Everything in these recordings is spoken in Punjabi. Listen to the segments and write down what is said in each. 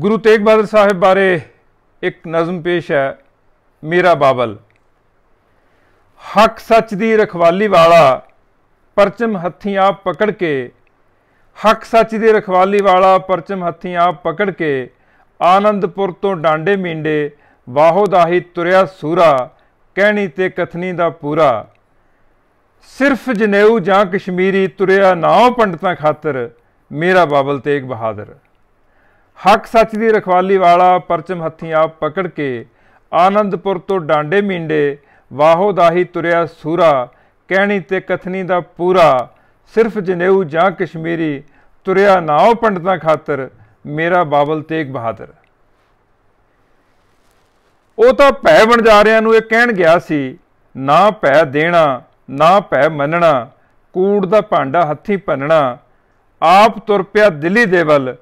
ਗੁਰੂ ਤੇਗ ਬਹਾਦਰ ਸਾਹਿਬ ਬਾਰੇ ਇੱਕ ਨਜ਼ਮ ਪੇਸ਼ ਹੈ ਮੇਰਾ ਬਾਬਲ ਹੱਕ ਸੱਚ ਦੀ ਰਖਵਾਲੀ ਵਾਲਾ ਪਰਚਮ ਹੱਥੀ ਆਪ ਪਕੜ ਕੇ ਹੱਕ ਸੱਚ ਦੀ ਰਖਵਾਲੀ ਵਾਲਾ ਪਰਚਮ ਹੱਥੀ ਆਪ ਪਕੜ ਕੇ ਆਨੰਦਪੁਰ ਤੋਂ ਡਾਂਡੇ ਮੀਂਡੇ ਵਾਹੋ ਤੁਰਿਆ ਸੂਰਾ ਕਹਿਣੀ ਤੇ ਕਥਨੀ ਦਾ ਪੂਰਾ ਸਿਰਫ ਜਨੇਊ ਜਾਂ ਕਸ਼ਮੀਰੀ ਤੁਰਿਆ ਨਾਉ ਪੰਡਤਾਂ ਖਾਤਰ ਮੇਰਾ ਬਾਬਲ ਤੇਗ ਬਹਾਦਰ ਹੱਕ ਸੱਚ ਦੀ ਰਖਵਾਲੀ ਵਾਲਾ ਪਰਚਮ ਹੱਥੀਂ ਆਪ ਪਕੜ ਕੇ ਆਨੰਦਪੁਰ ਤੋਂ ਡਾਂਡੇ ਮਿੰਡੇ ਵਾਹੋ ਦਾਹੀ ਤੁਰਿਆ ਸੂਰਾ ਕਹਿਣੀ ਤੇ ਕਥਨੀ ਦਾ ਪੂਰਾ ਸਿਰਫ ਜਨੇਊ ਜਾਂ ਕਸ਼ਮੀਰੀ ਤੁਰਿਆ ਨਾਉ ਪੰਡਤਾਂ ਖਾਤਰ ਮੇਰਾ ਬਾਬਲ ਤੇਗ ਬਹਾਦਰ ਉਹ ਤਾਂ ਭੈ ਬਣਜਾਰਿਆਂ ਨੂੰ ਇਹ ਕਹਿਣ ਗਿਆ ਸੀ ਨਾ ਭੈ ਦੇਣਾ ਨਾ ਭੈ ਮੰਨਣਾ ਕੂੜ ਦਾ ਭਾਂਡਾ ਹੱਥੀ ਭੰਨਣਾ ਆਪ ਤੁਰ ਪਿਆ ਦਿੱਲੀ ਦੇ ਵੱਲ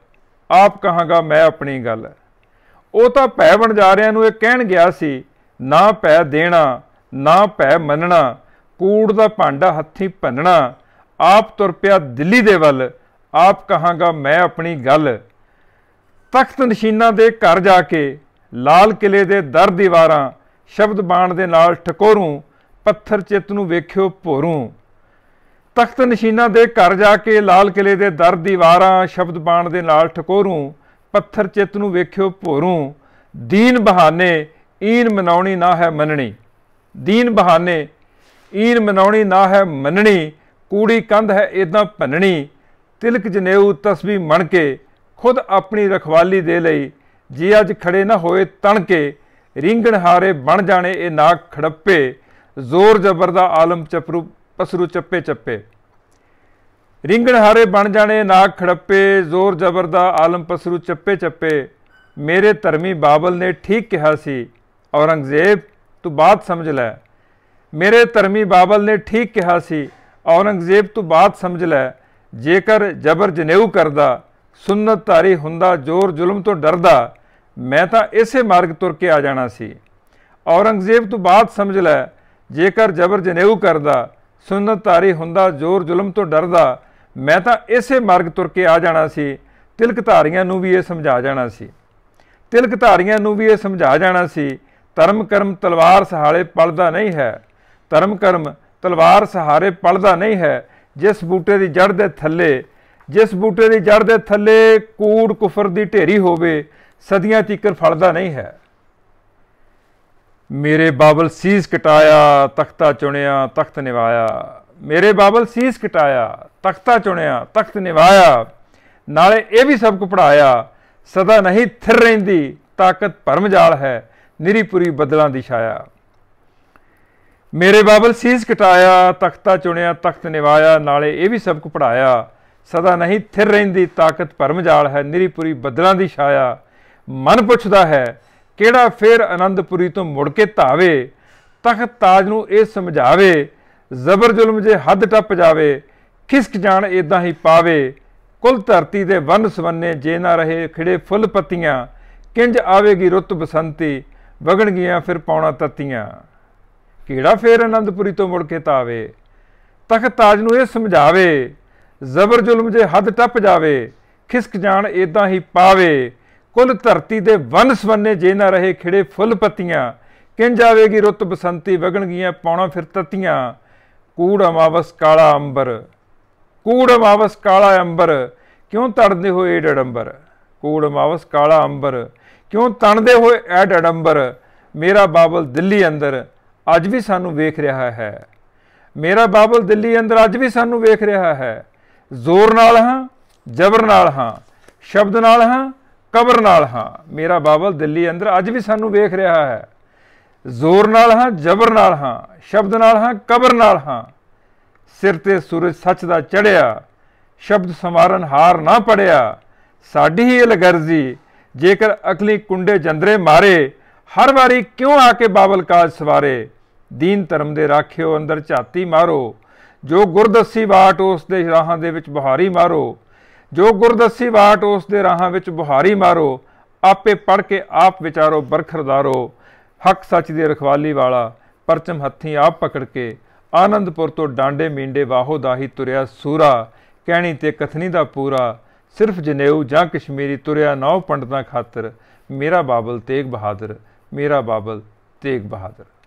ਆਪ ਕਹਾਂਗਾ ਮੈਂ ਆਪਣੀ ਗੱਲ ਉਹ ਤਾਂ ਭੈ ਬਣ ਜਾ ਰਿਆਂ ਨੂੰ ਇਹ ਕਹਿਣ ਗਿਆ ਸੀ ਨਾ ਭੈ ਦੇਣਾ ਨਾ ਭੈ ਮੰਨਣਾ ਕੂੜ ਦਾ ਭਾਂਡਾ ਹੱਥੀ ਭੰਨਣਾ ਆਪ ਤੁਰ ਪਿਆ ਦਿੱਲੀ ਦੇ ਵੱਲ ਆਪ ਕਹਾਂਗਾ ਮੈਂ ਆਪਣੀ ਗੱਲ ਤਖਤ ਨਸ਼ੀਨਾ ਦੇ ਘਰ ਜਾ ਕੇ ਲਾਲ ਕਿਲੇ ਦੇ ਦਰ ਦੀਵਾਰਾਂ ਸ਼ਬਦ ਬਾਣ ਦੇ ਨਾਲ ਠਕੋਰੂ ਪੱਥਰ ਚਿੱਤ ਨੂੰ ਵੇਖਿਓ ਭੋਰੂ ਤਖਤ ਨਸ਼ੀਨਾ ਦੇ ਘਰ ਜਾ ਕੇ ਲਾਲ ਕਿਲੇ ਦੇ ਦਰ ਦੀਵਾਰਾਂ ਸ਼ਬਦ ਬਾਣ ਦੇ ਨਾਲ ਠਕੋਰੂ ਪੱਥਰ ਚਿੱਤ ਨੂੰ ਵੇਖਿਓ ਭੋਰੂ ਦੀਨ ਬਹਾਨੇ ਈਨ ਮਨਾਉਣੀ ਨਾ ਹੈ ਮੰਨਣੀ ਦੀਨ ਬਹਾਨੇ ਈਨ ਮਨਾਉਣੀ ਨਾ ਹੈ ਮੰਨਣੀ ਕੂੜੀ ਕੰਧ ਹੈ ਇਦਾਂ ਭੰਨਣੀ ਤਿਲਕ ਜਨੇਊ ਤਸਬੀ ਮਣ ਕੇ ਖੁਦ ਆਪਣੀ ਰਖਵਾਲੀ ਦੇ ਲਈ ਜੀ ਅੱਜ ਖੜੇ ਨਾ ਹੋਏ ਤਣ ਕੇ ਰਿੰਗਣ ਹਾਰੇ ਬਣ ਜਾਣੇ ਇਹ ਨਾਕ ਖੜੱਪੇ ਜ਼ੋਰ ਜ਼ਬਰ ਦਾ ਆਲਮ ਚਪਰੂ ਅਸਰੂ ਚੱਪੇ ਚੱਪੇ ਰਿੰਗਣ ਹਾਰੇ ਬਣ ਜਾਣੇ ਨਾਕ ਖੜੱਪੇ ਜ਼ੋਰ ਜ਼ਬਰ ਦਾ ਆਲਮ ਪਸਰੂ ਚੱਪੇ ਚੱਪੇ ਮੇਰੇ ਧਰਮੀ ਬਾਬਲ ਨੇ ਠੀਕ ਕਿਹਾ ਸੀ ਔਰੰਗਜ਼ੇਬ ਤੂੰ ਬਾਤ ਸਮਝ ਲੈ ਮੇਰੇ ਧਰਮੀ ਬਾਬਲ ਨੇ ਠੀਕ ਕਿਹਾ ਸੀ ਔਰੰਗਜ਼ੇਬ ਤੂੰ ਬਾਤ ਸਮਝ ਲੈ ਜੇਕਰ ਜ਼ਬਰ ਜਨੇਊ ਕਰਦਾ ਸੁਨਨਤ ਧਾਰੀ ਹੁੰਦਾ ਜ਼ੋਰ ਜ਼ੁਲਮ ਤੋਂ ਡਰਦਾ ਮੈਂ ਤਾਂ ਇਸੇ ਮਾਰਗ ਤੁਰ ਕੇ ਆ ਜਾਣਾ ਸੀ ਔਰੰਗਜ਼ੇਬ ਤੂੰ ਬਾਤ ਸਮਝ ਲੈ ਜੇਕਰ ਜ਼ਬਰ ਜਨੇਊ ਕਰਦਾ ਧਾਰੀ ਹੁੰਦਾ ਜ਼ੋਰ ਜ਼ੁਲਮ ਤੋਂ ਡਰਦਾ ਮੈਂ ਤਾਂ ਇਸੇ ਮਾਰਗ ਤੁਰ ਕੇ ਆ ਜਾਣਾ ਸੀ ਤਿਲਕ ਧਾਰੀਆਂ ਨੂੰ ਵੀ ਇਹ ਸਮਝਾ ਜਾਣਾ ਸੀ ਤਿਲਕ ਧਾਰੀਆਂ ਨੂੰ ਵੀ ਇਹ ਸਮਝਾ ਜਾਣਾ ਸੀ ਧਰਮ ਕਰਮ ਤਲਵਾਰ ਸਹਾਰੇ ਪਲਦਾ ਨਹੀਂ ਹੈ ਧਰਮ ਕਰਮ ਤਲਵਾਰ ਸਹਾਰੇ ਪਲਦਾ ਨਹੀਂ ਹੈ ਜਿਸ ਬੂਟੇ ਦੀ ਜੜ ਦੇ ਥੱਲੇ ਜਿਸ ਬੂਟੇ ਦੀ ਜੜ ਦੇ ਥੱਲੇ ਕੂੜ ਕੁਫਰ ਦੀ ਢੇਰੀ ਹੋਵੇ ਸਦੀਆਂ ਤੀਕਰ ਫਲਦਾ ਨਹੀਂ ਹੈ ਮੇਰੇ ਬਾਬਲ ਸੀਸ ਕਟਾਇਆ ਤਖਤਾ ਚੁਣਿਆ ਤਖਤ ਨਿਵਾਇਆ ਮੇਰੇ ਬਾਬਲ ਸੀਸ ਕਟਾਇਆ ਤਖਤਾ ਚੁਣਿਆ ਤਖਤ ਨਿਵਾਇਆ ਨਾਲੇ ਇਹ ਵੀ ਸਭ ਕੁ ਪੜਾਇਆ ਸਦਾ ਨਹੀਂ ਥਿਰ ਰਹਿੰਦੀ ਤਾਕਤ ਭਰਮ ਜਾਲ ਹੈ ਨਿਰੀਪੁਰੀ ਬਦਲਾਂ ਦੀ ਛਾਇਆ ਮੇਰੇ ਬਾਬਲ ਸੀਸ ਕਟਾਇਆ ਤਖਤਾ ਚੁਣਿਆ ਤਖਤ ਨਿਵਾਇਆ ਨਾਲੇ ਇਹ ਵੀ ਸਭ ਕੁ ਪੜਾਇਆ ਸਦਾ ਨਹੀਂ ਥਿਰ ਰਹਿੰਦੀ ਤਾਕਤ ਭਰਮ ਜਾਲ ਹੈ ਨਿਰੀਪੁਰੀ ਬਦਲਾਂ ਦੀ ਛਾਇਆ ਮਨ ਪੁੱਛਦਾ ਹੈ ਕਿਹੜਾ ਫੇਰ ਆਨੰਦਪੁਰੀ ਤੋਂ ਮੁੜ ਕੇ ਧਾਵੇ ਤਖਤ ਤਾਜ ਨੂੰ ਇਹ ਸਮਝਾਵੇ ਜ਼ਬਰ ਜ਼ੁਲਮ ਜੇ ਹੱਦ ਟੱਪ ਜਾਵੇ ਖਿਸਕ ਜਾਣ ਇਦਾਂ ਹੀ ਪਾਵੇ ਕੁਲ ਧਰਤੀ ਦੇ ਵਨ ਸਵੰਨੇ ਜੇ ਨਾ ਰਹੇ ਖਿੜੇ ਫੁੱਲ ਪੱਤੀਆਂ ਕਿੰਜ ਆਵੇਗੀ ਰੁੱਤ ਬਸੰਤੀ ਵਗਣ ਗਿਆ ਫਿਰ ਪਾਉਣਾ ਤੱਤੀਆਂ ਕਿਹੜਾ ਫੇਰ ਆਨੰਦਪੁਰੀ ਤੋਂ ਮੁੜ ਕੇ ਤਾਵੇ ਤਖਤ ਤਾਜ ਨੂੰ ਇਹ ਸਮਝਾਵੇ ਜ਼ਬਰ ਜ਼ੁਲਮ ਜੇ ਹੱਦ ਟੱਪ ਜਾਵੇ ਖਿਸਕ ਜਾਣ ਇਦਾਂ ਹੀ ਪਾਵੇ ਕੁੱਲ ਧਰਤੀ ਦੇ ਵਨ ਸਵੰਨੇ ਜੇ ਨਾ ਰਹੇ ਖਿੜੇ ਫੁੱਲ ਪੱਤੀਆਂ ਕਿੰ ਜਾਵੇਗੀ ਰੁੱਤ ਬਸੰਤੀ ਵਗਣਗੀਆਂ ਪੌਣਾ ਫਿਰ ਤਤੀਆਂ ਕੂੜ ਅਮਾਵਸ ਕਾਲਾ ਅੰਬਰ ਕੂੜ ਅਮਾਵਸ ਕਾਲਾ ਅੰਬਰ ਕਿਉਂ ਤੜਦੇ ਹੋਏ ਏ ਡੜੰਬਰ ਕੂੜ ਅਮਾਵਸ ਕਾਲਾ ਅੰਬਰ ਕਿਉਂ ਤਣਦੇ ਹੋਏ ਐ ਡੜੰਬਰ ਮੇਰਾ ਬਾਬਲ ਦਿੱਲੀ ਅੰਦਰ ਅੱਜ ਵੀ ਸਾਨੂੰ ਵੇਖ ਰਿਹਾ ਹੈ ਮੇਰਾ ਬਾਬਲ ਦਿੱਲੀ ਅੰਦਰ ਅੱਜ ਵੀ ਸਾਨੂੰ ਵੇਖ ਰਿਹਾ ਹੈ ਜ਼ੋਰ ਨਾਲ ਹਾਂ ਜ਼ਬਰ ਨਾਲ ਹਾਂ ਸ਼ਬਦ ਨਾਲ ਹਾਂ ਕਬਰ ਨਾਲ ਹਾਂ ਮੇਰਾ ਬਾਬਲ ਦਿੱਲੀ ਅੰਦਰ ਅੱਜ ਵੀ ਸਾਨੂੰ ਵੇਖ ਰਿਹਾ ਹੈ ਜ਼ੋਰ ਨਾਲ ਹਾਂ ਜ਼ਬਰ ਨਾਲ ਹਾਂ ਸ਼ਬਦ ਨਾਲ ਹਾਂ ਕਬਰ ਨਾਲ ਹਾਂ ਸਿਰ ਤੇ ਸੂਰਜ ਸੱਚ ਦਾ ਚੜਿਆ ਸ਼ਬਦ ਸਮਾਰਨ ਹਾਰ ਨਾ ਪੜਿਆ ਸਾਡੀ ਹੀ ਅਲਗਰਜ਼ੀ ਜੇਕਰ ਅਕਲੀ ਕੁੰਡੇ ਜੰਦਰੇ ਮਾਰੇ ਹਰ ਵਾਰੀ ਕਿਉਂ ਆ ਕੇ ਬਾਬਲ ਕਾਜ ਸਵਾਰੇ ਦੀਨ ਧਰਮ ਦੇ ਰਾਖਿਓ ਅੰਦਰ ਝਾਤੀ ਮਾਰੋ ਜੋ ਗੁਰਦਸੀ ਬਾਟ ਉਸ ਦੇ ਰਾਹਾਂ ਦੇ ਵਿੱਚ ਬੁਹਾਰੀ ਮਾਰੋ ਜੋ ਗੁਰਦਸੀ ਬਾਟ ਉਸ ਦੇ ਰਾਹਾਂ ਵਿੱਚ ਬੁਹਾਰੀ ਮਾਰੋ ਆਪੇ ਪੜ ਕੇ ਆਪ ਵਿਚਾਰੋ ਬਰਖਰਦਾਰੋ ਹੱਕ ਸੱਚ ਦੀ ਰਖਵਾਲੀ ਵਾਲਾ ਪਰਚਮ ਹੱਥੀ ਆਪ ਪਕੜ ਕੇ ਆਨੰਦਪੁਰ ਤੋਂ ਡਾਂਡੇ ਮੀਂਡੇ ਵਾਹੋ ਦਾਹੀ ਤੁਰਿਆ ਸੂਰਾ ਕਹਿਣੀ ਤੇ ਕਥਨੀ ਦਾ ਪੂਰਾ ਸਿਰਫ ਜਨੇਊ ਜਾਂ ਕਸ਼ਮੀਰੀ ਤੁਰਿਆ ਨੌ ਪੰਡਤਾਂ ਖਾਤਰ ਮੇਰਾ ਬਾਬਲ ਤੇਗ ਬਹਾਦਰ ਮੇਰਾ ਬਾਬਲ ਤੇਗ ਬਹਾਦਰ